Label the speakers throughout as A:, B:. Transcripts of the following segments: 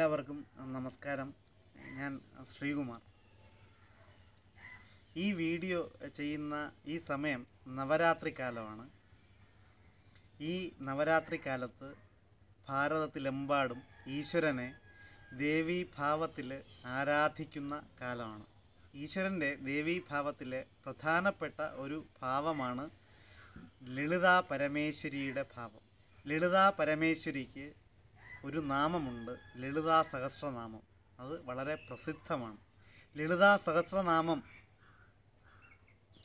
A: എല്ലാവർക്കും നമസ്കാരം ഞാൻ ശ്രീകുമാർ ഈ വീഡിയോ ചെയ്യുന്ന ഈ സമയം നവരാത്രി കാലമാണ് ഈ നവരാത്രി കാലത്ത് ഭാരതത്തിലെമ്പാടും ഈശ്വരനെ ദേവീഭാവത്തിൽ ആരാധിക്കുന്ന കാലമാണ് ഈശ്വരൻ്റെ ദേവീഭാവത്തിലെ പ്രധാനപ്പെട്ട ഒരു ഭാവമാണ് ലളിതാ പരമേശ്വരിയുടെ ഭാവം ലളിതാ പരമേശ്വരിക്ക് ഒരു നാമമുണ്ട് ലളിതാ സഹസ്രനാമം അത് വളരെ പ്രസിദ്ധമാണ് ലളിതാ സഹസ്രനാമം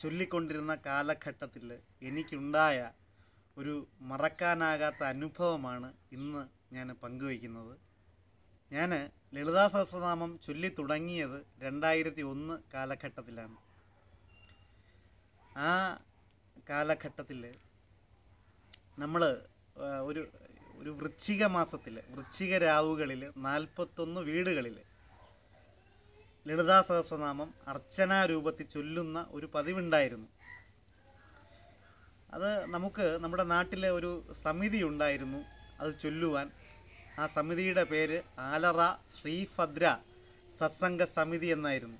A: ചൊല്ലിക്കൊണ്ടിരുന്ന കാലഘട്ടത്തിൽ എനിക്കുണ്ടായ ഒരു മറക്കാനാകാത്ത അനുഭവമാണ് ഇന്ന് ഞാൻ പങ്കുവയ്ക്കുന്നത് ഞാൻ ലളിതാ സഹസ്രനാമം ചൊല്ലി തുടങ്ങിയത് രണ്ടായിരത്തി ഒന്ന് കാലഘട്ടത്തിലാണ് ആ കാലഘട്ടത്തിൽ നമ്മൾ ഒരു ഒരു വൃശ്ചിക മാസത്തിൽ വൃശ്ചിക രാവുകളിൽ നാൽപ്പത്തൊന്ന് വീടുകളിൽ ലളിതാ സഹസ്രനാമം രൂപത്തിൽ ചൊല്ലുന്ന ഒരു പതിവുണ്ടായിരുന്നു അത് നമുക്ക് നമ്മുടെ നാട്ടിലെ ഒരു സമിതി ഉണ്ടായിരുന്നു അത് ചൊല്ലുവാൻ ആ സമിതിയുടെ പേര് ആലറ ശ്രീഭദ്ര സത്സംഗ സമിതി എന്നായിരുന്നു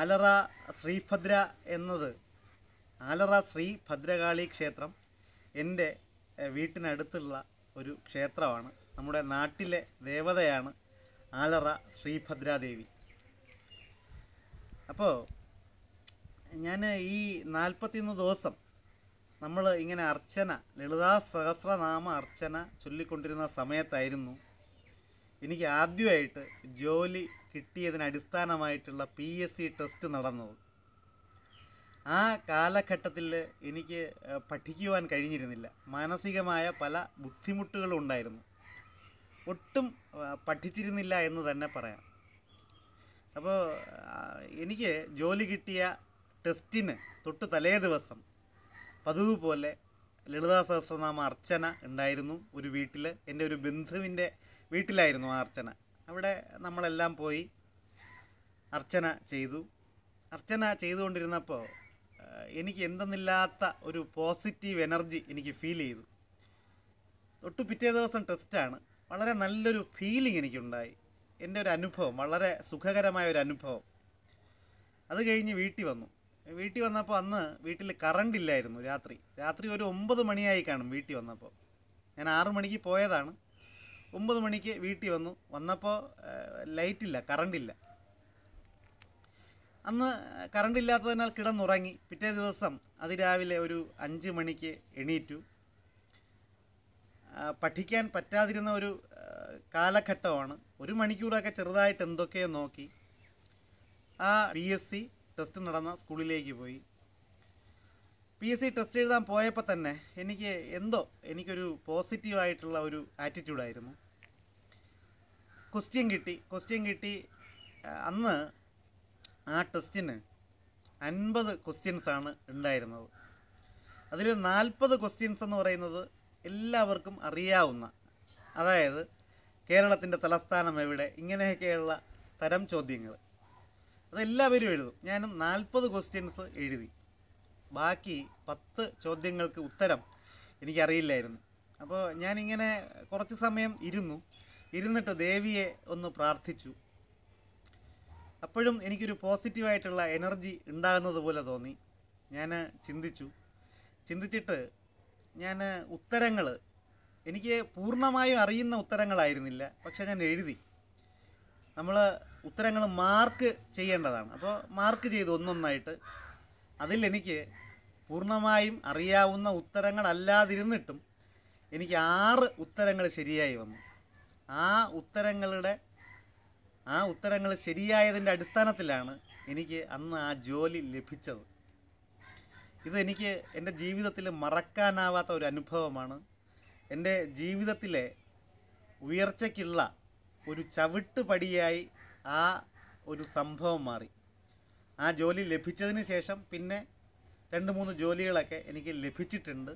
A: ആലറ ശ്രീഭദ്ര എന്നത് ആലറ ശ്രീ ഭദ്രകാളി ക്ഷേത്രം എൻ്റെ വീട്ടിനടുത്തുള്ള ഒരു ക്ഷേത്രമാണ് നമ്മുടെ നാട്ടിലെ ദേവതയാണ് ആലറ ശ്രീഭദ്രാദേവി അപ്പോൾ ഞാൻ ഈ നാൽപ്പത്തിയൊന്ന് ദിവസം നമ്മൾ ഇങ്ങനെ അർച്ചന ലളിതാ സഹസ്രനാമ അർച്ചന ചൊല്ലിക്കൊണ്ടിരുന്ന സമയത്തായിരുന്നു എനിക്ക് ആദ്യമായിട്ട് ജോലി കിട്ടിയതിന് അടിസ്ഥാനമായിട്ടുള്ള പി എസ് സി ടെസ്റ്റ് നടന്നത് ആ കാലഘട്ടത്തിൽ എനിക്ക് പഠിക്കുവാൻ കഴിഞ്ഞിരുന്നില്ല മാനസികമായ പല ബുദ്ധിമുട്ടുകളും ഉണ്ടായിരുന്നു ഒട്ടും പഠിച്ചിരുന്നില്ല എന്ന് തന്നെ പറയാം അപ്പോൾ എനിക്ക് ജോലി കിട്ടിയ ടെസ്റ്റിന് തൊട്ട് തലേ ദിവസം പതിവ് പോലെ ലളിതാ സഹസ്രനാമ അർച്ചന ഉണ്ടായിരുന്നു ഒരു വീട്ടിൽ എൻ്റെ ഒരു ബന്ധുവിൻ്റെ വീട്ടിലായിരുന്നു ആ അർച്ചന അവിടെ നമ്മളെല്ലാം പോയി അർച്ചന ചെയ്തു അർച്ചന ചെയ്തുകൊണ്ടിരുന്നപ്പോൾ എനിക്ക് എന്തെന്നില്ലാത്ത ഒരു പോസിറ്റീവ് എനർജി എനിക്ക് ഫീൽ ചെയ്തു തൊട്ട് പിറ്റേ ദിവസം ടെസ്റ്റാണ് വളരെ നല്ലൊരു ഫീലിംഗ് എനിക്കുണ്ടായി എൻ്റെ ഒരു അനുഭവം വളരെ സുഖകരമായ ഒരു അനുഭവം അത് കഴിഞ്ഞ് വീട്ടിൽ വന്നു വീട്ടിൽ വന്നപ്പോൾ അന്ന് വീട്ടിൽ കറണ്ട് ഇല്ലായിരുന്നു രാത്രി രാത്രി ഒരു ഒമ്പത് മണിയായി കാണും വീട്ടിൽ വന്നപ്പോൾ ഞാൻ ആറു മണിക്ക് പോയതാണ് ഒമ്പത് മണിക്ക് വീട്ടിൽ വന്നു വന്നപ്പോൾ ലൈറ്റില്ല കറണ്ടില്ല അന്ന് കറണ്ട് ഇല്ലാത്തതിനാൽ കിടന്നുറങ്ങി പിറ്റേ ദിവസം അതിരാവിലെ ഒരു അഞ്ച് മണിക്ക് എണീറ്റു പഠിക്കാൻ പറ്റാതിരുന്ന ഒരു കാലഘട്ടമാണ് ഒരു മണിക്കൂറൊക്കെ ചെറുതായിട്ട് എന്തൊക്കെയോ നോക്കി ആ പി എസ് സി ടെസ്റ്റ് നടന്ന സ്കൂളിലേക്ക് പോയി പി എസ് സി ടെസ്റ്റ് എഴുതാൻ പോയപ്പോൾ തന്നെ എനിക്ക് എന്തോ എനിക്കൊരു പോസിറ്റീവായിട്ടുള്ള ഒരു ആറ്റിറ്റ്യൂഡായിരുന്നു ക്വസ്റ്റ്യൻ കിട്ടി ക്വസ്റ്റ്യൻ കിട്ടി അന്ന് ആ ടെസ്റ്റിന് അൻപത് ക്വസ്റ്റ്യൻസാണ് ഉണ്ടായിരുന്നത് അതിൽ നാൽപ്പത് ക്വസ്റ്റ്യൻസ് എന്ന് പറയുന്നത് എല്ലാവർക്കും അറിയാവുന്ന അതായത് കേരളത്തിൻ്റെ തലസ്ഥാനം എവിടെ ഇങ്ങനെയൊക്കെയുള്ള തരം ചോദ്യങ്ങൾ അതെല്ലാവരും എഴുതും ഞാനും നാൽപ്പത് ക്വസ്റ്റ്യൻസ് എഴുതി ബാക്കി പത്ത് ചോദ്യങ്ങൾക്ക് ഉത്തരം എനിക്കറിയില്ലായിരുന്നു അപ്പോൾ ഞാനിങ്ങനെ കുറച്ച് സമയം ഇരുന്നു ഇരുന്നിട്ട് ദേവിയെ ഒന്ന് പ്രാർത്ഥിച്ചു അപ്പോഴും എനിക്കൊരു പോസിറ്റീവായിട്ടുള്ള എനർജി ഉണ്ടാകുന്നത് പോലെ തോന്നി ഞാൻ ചിന്തിച്ചു ചിന്തിച്ചിട്ട് ഞാൻ ഉത്തരങ്ങൾ എനിക്ക് പൂർണ്ണമായും അറിയുന്ന ഉത്തരങ്ങളായിരുന്നില്ല പക്ഷേ ഞാൻ എഴുതി നമ്മൾ ഉത്തരങ്ങൾ മാർക്ക് ചെയ്യേണ്ടതാണ് അപ്പോൾ മാർക്ക് ചെയ്തു ഒന്നൊന്നായിട്ട് അതിലെനിക്ക് പൂർണ്ണമായും അറിയാവുന്ന ഉത്തരങ്ങളല്ലാതിരുന്നിട്ടും എനിക്ക് ആറ് ഉത്തരങ്ങൾ ശരിയായി വന്നു ആ ഉത്തരങ്ങളുടെ ആ ഉത്തരങ്ങൾ ശരിയായതിൻ്റെ അടിസ്ഥാനത്തിലാണ് എനിക്ക് അന്ന് ആ ജോലി ലഭിച്ചത് ഇതെനിക്ക് എൻ്റെ ജീവിതത്തിൽ മറക്കാനാവാത്ത ഒരു അനുഭവമാണ് എൻ്റെ ജീവിതത്തിലെ ഉയർച്ചയ്ക്കുള്ള ഒരു ചവിട്ടുപടിയായി ആ ഒരു സംഭവം മാറി ആ ജോലി ലഭിച്ചതിന് ശേഷം പിന്നെ രണ്ട് മൂന്ന് ജോലികളൊക്കെ എനിക്ക് ലഭിച്ചിട്ടുണ്ട്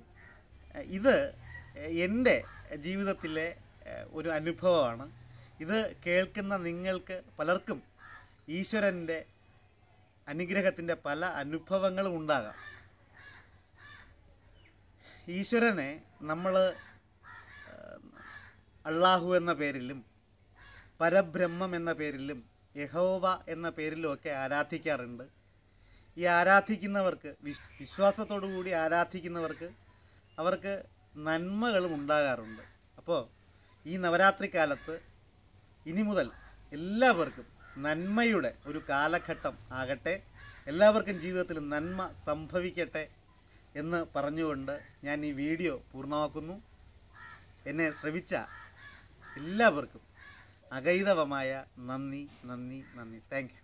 A: ഇത് എൻ്റെ ജീവിതത്തിലെ ഒരു അനുഭവമാണ് ഇത് കേൾക്കുന്ന നിങ്ങൾക്ക് പലർക്കും ഈശ്വരൻ്റെ അനുഗ്രഹത്തിൻ്റെ പല അനുഭവങ്ങളും ഉണ്ടാകാം ഈശ്വരനെ നമ്മൾ അള്ളാഹു എന്ന പേരിലും പരബ്രഹ്മം എന്ന പേരിലും യഹോവ എന്ന പേരിലുമൊക്കെ ആരാധിക്കാറുണ്ട് ഈ ആരാധിക്കുന്നവർക്ക് വിശ്വാസത്തോടു കൂടി ആരാധിക്കുന്നവർക്ക് അവർക്ക് നന്മകളും ഉണ്ടാകാറുണ്ട് അപ്പോൾ ഈ നവരാത്രി കാലത്ത് ഇനി മുതൽ എല്ലാവർക്കും നന്മയുടെ ഒരു കാലഘട്ടം ആകട്ടെ എല്ലാവർക്കും ജീവിതത്തിൽ നന്മ സംഭവിക്കട്ടെ എന്ന് പറഞ്ഞുകൊണ്ട് ഞാൻ ഈ വീഡിയോ പൂർണ്ണമാക്കുന്നു എന്നെ ശ്രവിച്ച എല്ലാവർക്കും അഗൈതവമായ നന്ദി നന്ദി നന്ദി താങ്ക്